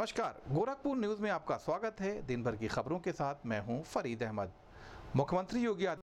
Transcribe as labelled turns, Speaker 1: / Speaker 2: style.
Speaker 1: नमस्कार गोरखपुर न्यूज में आपका स्वागत है दिन भर की खबरों के साथ मैं हूं फरीद अहमद मुख्यमंत्री योगी आदित्य